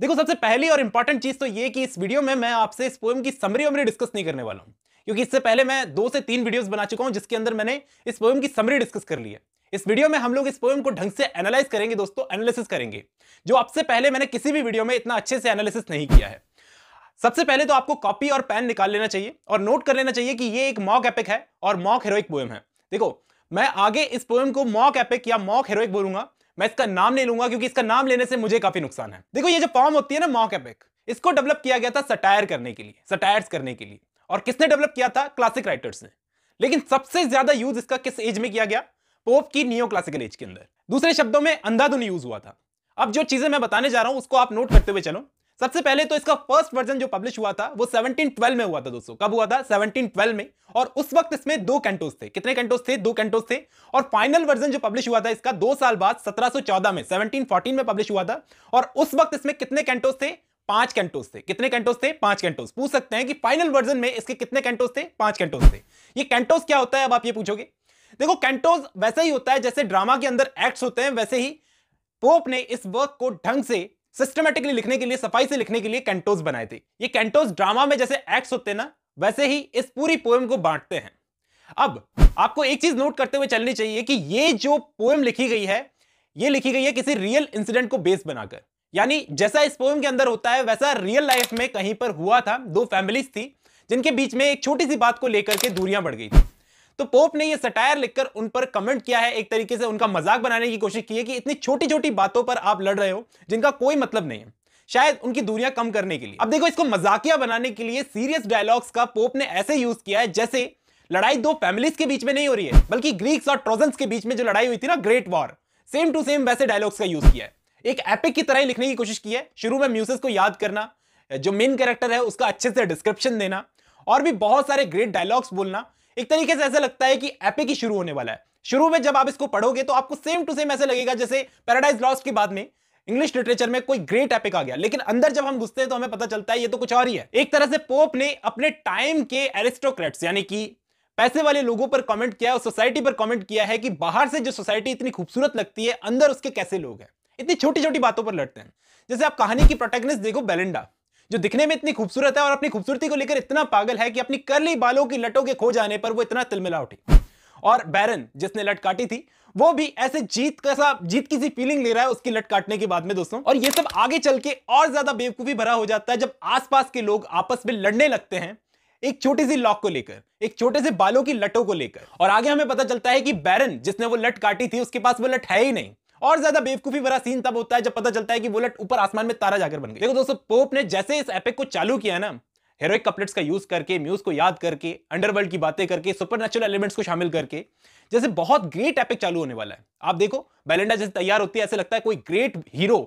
देखो सबसे पहली और इंपॉर्टेंट चीज तो ये कि इस वीडियो में मैं आपसे इस पोएम की समरी वमरी डिस्कस नहीं करने वाला हूं क्योंकि इससे पहले मैं दो से तीन वीडियोस बना चुका हूं जिसके अंदर मैंने इस पोएम की समरी डिस्कस कर ली है इस वीडियो में हम लोग इस पोएम को ढंग से एनालाइज करेंगे दोस्तों एनालिसिस करेंगे जो आपसे पहले मैंने किसी भी वीडियो में इतना अच्छे से एनालिसिस नहीं किया है सबसे पहले तो आपको कॉपी और पेन निकाल लेना चाहिए और नोट कर लेना चाहिए कि ये एक मॉक एपिक है और मॉक हीरोइक पोएम है देखो मैं आगे इस पोएम को मॉक एपिक या मॉक हीरोइक बोलूंगा मैं इसका नाम नहीं लूंगा क्योंकि इसका नाम लेने से मुझे काफी नुकसान है देखो ये जो फॉर्म होती है ना मॉक एपिक इसको डेवलप किया गया था सटायर करने के लिए सटायर्स करने के लिए और किसने डेवलप किया था क्लासिक राइटर्स ने लेकिन सबसे ज्यादा यूज इसका किस एज में किया गया पोप की नियो क्लासिकल एज के अंदर दूसरे शब्दों में अंधाधुन यूज हुआ था अब जो चीजें मैं बताने जा रहा हूं उसको आप नोट करते हुए चलो सबसे पहले तो इसका फर्स्ट वर्जन जो पब्लिश हुआ था वो 1712 में हुआ था दोस्तों कब हुआ था 1712 में और उस वक्त इसमें दो कैंटोस थे कितने कैंटोस थे दो कैंटोस थे और फाइनल वर्जन जो पब्लिश हुआ था इसका दो साल बाद 1714 में 1714 में पब्लिश हुआ था और उस वक्त इसमें कितने कैंटोस थे पांच कैंटोस थे कितने कैंटोस थे पांच कैंटोस पूछ सकते हैं कि फाइनल वर्जन में इसके कितने कैंटोस थे पांच कैंटोस थे ये कैंटोस क्या होता है अब आप ये पूछोगे देखो कैंटोस वैसे ही होता है जैसे ड्रामा के अंदर एक्ट होते हैं वैसे ही पोप ने इस वर्क को ढंग से सिस्टमेटिकली लिखने के लिए सफाई से लिखने के लिए कैंटोज बनाए थे ये कैंटोज ड्रामा में जैसे एक्ट होते ना वैसे ही इस पूरी पोएम को बांटते हैं अब आपको एक चीज नोट करते हुए चलनी चाहिए कि ये जो पोएम लिखी गई है ये लिखी गई है किसी रियल इंसिडेंट को बेस बनाकर यानी जैसा इस पोएम के अंदर होता है वैसा रियल लाइफ में कहीं पर हुआ था दो फैमिलीज थी जिनके बीच में एक छोटी सी बात को लेकर के दूरियां बढ़ गई थी तो पोप ने यह सटायर लिखकर उन पर कमेंट किया है एक तरीके से उनका मजाक बनाने की कोशिश की है कि इतनी छोटी छोटी बातों पर आप लड़ रहे हो जिनका कोई मतलब नहीं है शायद उनकी दूरियां कम करने के लिए अब देखो इसको मजाकिया बनाने के लिए सीरियस डायलॉग्स का पोप ने ऐसे यूज किया है जैसे लड़ाई दो फैमिलीज के बीच में नहीं हो रही है बल्कि ग्रीक्स और ट्रोजन्स के बीच में जो लड़ाई हुई थी ना great war same to same वैसे डायलॉग्स का यूज किया है एक एपिक की तरह ही लिखने की कोशिश की है शुरू में म्यूसेस को याद करना जो मेन कैरेक्टर है उसका अच्छे से डिस्क्रिप्शन देना और भी बहुत सारे ग्रेट डायलॉग्स बोलना एक तरीके से ऐसा लगता है कि एपिक ही शुरू होने वाला है शुरू में जब आप इसको पढ़ोगे तो आपको सेम टू सेम ऐसा लगेगा जैसे पैराडाइज लॉस के बाद में इंग्लिश लिटरेचर में कोई ग्रेट एपिक आ गया लेकिन अंदर जब हम घुसते हैं तो हमें पता चलता है ये तो कुछ और ही है एक तरह से पोप ने अपने टाइम के एरिस्टोक्रेट्स यानी कि पैसे वाले लोगों पर कमेंट किया और सोसाइटी पर कमेंट किया है कि बाहर से जो सोसाइटी इतनी खूबसूरत लगती है अंदर उसके कैसे लोग हैं इतनी छोटी छोटी बातों पर लड़ते हैं जैसे आप कहानी की प्रोटेगनिस्ट देखो बेलिंडा जो दिखने में इतनी खूबसूरत है और अपनी खूबसूरती को लेकर इतना पागल है कि अपनी करली बालों की लटों के खो जाने पर वो इतना तिलमिला उठी और बैरन जिसने लट काटी थी वो भी ऐसे जीत सा जीत की सी फीलिंग ले रहा है उसकी लट काटने के बाद में दोस्तों और ये सब आगे चल के और ज्यादा बेवकूफी भरा हो जाता है जब आसपास के लोग आपस में लड़ने लगते हैं एक छोटी सी लॉक को लेकर एक छोटे से बालों की लटों को लेकर और आगे हमें पता चलता है कि बैरन जिसने वो लट काटी थी उसके पास वो लट है ही नहीं और ज्यादा बेवकूफी भरा सीन तब होता है जब पता चलता है कि बुलेट ऊपर आसमान में तारा जाकर बन गई देखो दोस्तों पोप ने जैसे इस एपिक को चालू किया ना हेरोइक कपलेट्स का यूज करके म्यूज को याद करके अंडरवर्ल्ड की बातें करके सुपर एलिमेंट्स को शामिल करके जैसे बहुत ग्रेट एपिक चालू होने वाला है आप देखो बैलेंडा जैसे तैयार होती है ऐसे लगता है कोई ग्रेट हीरो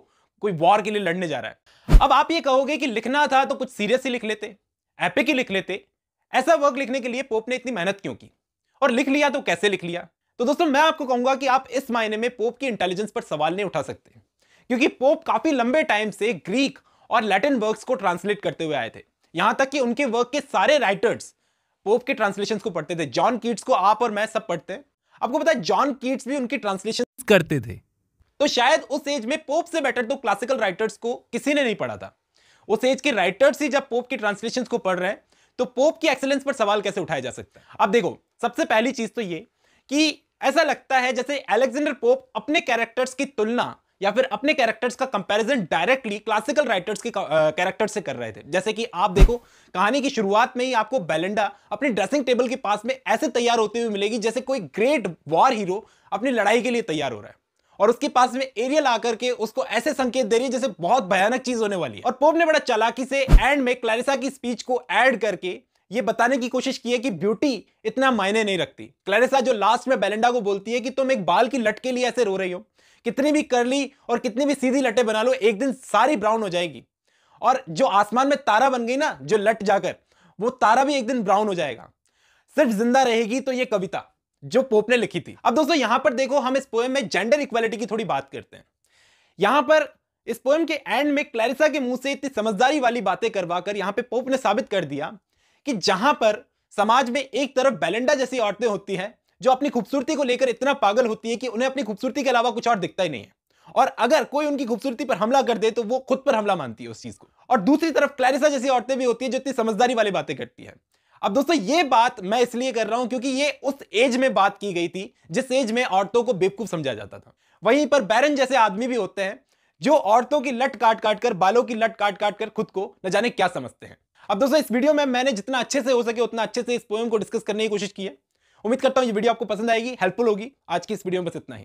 कोई वॉर के लिए लड़ने जा रहा है अब आप ये कहोगे कि लिखना था तो कुछ सीरियस ही लिख लेते एपिक ही लिख लेते ऐसा वर्क लिखने के लिए पोप ने इतनी मेहनत क्यों की और लिख लिया तो कैसे लिख लिया तो दोस्तों मैं आपको कहूंगा कि आप इस मायने में पोप की इंटेलिजेंस पर सवाल नहीं उठा सकते क्योंकि पोप काफी लंबे टाइम से ग्रीक और लैटिन वर्क्स को ट्रांसलेट करते हुए आए थे यहां तक कि उनके वर्क के सारे राइटर्स पोप के ट्रांसलेशन को पढ़ते थे जॉन कीट्स को आप और मैं सब पढ़ते हैं आपको पता है जॉन कीट्स भी उनकी ट्रांसलेशन करते थे तो शायद उस एज में पोप से बेटर तो क्लासिकल राइटर्स को किसी ने नहीं पढ़ा था उस एज के राइटर्स ही जब पोप की ट्रांसलेशन को पढ़ रहे हैं तो पोप की एक्सेलेंस पर सवाल कैसे उठाया जा सकता है अब देखो सबसे पहली चीज तो ये कि ऐसा लगता है जैसे एलेक्जेंडर पोप अपने कैरेक्टर्स की तुलना या फिर अपने कैरेक्टर्स का कंपैरिजन डायरेक्टली क्लासिकल राइटर्स के कैरेक्टर uh, से कर रहे थे जैसे कि आप देखो कहानी की शुरुआत में ही आपको बेलेंडा अपने ड्रेसिंग टेबल के पास में ऐसे तैयार होते हुए मिलेगी जैसे कोई ग्रेट वॉर हीरो अपनी लड़ाई के लिए तैयार हो रहा है और उसके पास में एरियल आकर के उसको ऐसे संकेत दे रही है जैसे बहुत भयानक चीज होने वाली है और पोप ने बड़ा चालाकी से एंड में क्लैरिसा की स्पीच को ऐड करके ये बताने की कोशिश की है कि ब्यूटी इतना मायने नहीं रखती क्लैरिसा जो लास्ट में बेलेंडा को बोलती है कि तुम एक बाल की लट के लिए ऐसे रो रही हो कितनी भी करली और कितनी भी सीधी लटे बना लो एक दिन सारी ब्राउन हो जाएगी और जो आसमान में तारा बन गई ना जो लट जाकर वो तारा भी एक दिन ब्राउन हो जाएगा सिर्फ जिंदा रहेगी तो ये कविता जो पोप ने लिखी थी अब दोस्तों यहां पर देखो हम इस पोएम में जेंडर इक्वालिटी की थोड़ी बात करते हैं यहां पर इस पोएम के एंड में क्लैरिसा के मुंह से इतनी समझदारी वाली बातें करवाकर यहां पे पोप ने साबित कर दिया कि जहां पर समाज में एक तरफ बैलेंडा जैसी औरतें होती हैं जो अपनी खूबसूरती को लेकर इतना पागल होती है कि उन्हें अपनी खूबसूरती के अलावा कुछ और दिखता ही नहीं है और अगर कोई उनकी खूबसूरती पर हमला कर दे तो वो खुद पर हमला मानती है उस चीज को और दूसरी तरफ क्लैरिसा जैसी औरतें भी होती है जो इतनी समझदारी वाली बातें करती है अब दोस्तों ये बात मैं इसलिए कर रहा हूं क्योंकि ये उस एज में बात की गई थी जिस एज में औरतों को बेवकूफ समझा जाता था वहीं पर बैरन जैसे आदमी भी होते हैं जो औरतों की लट काट काट कर बालों की लट काट काट कर खुद को न जाने क्या समझते हैं अब दोस्तों इस वीडियो में मैंने जितना अच्छे से हो सके उतना अच्छे से इस पोएम को डिस्कस करने की कोशिश की है उम्मीद करता हूँ ये वीडियो आपको पसंद आएगी हेल्पफुल होगी आज की इस वीडियो में बस इतना ही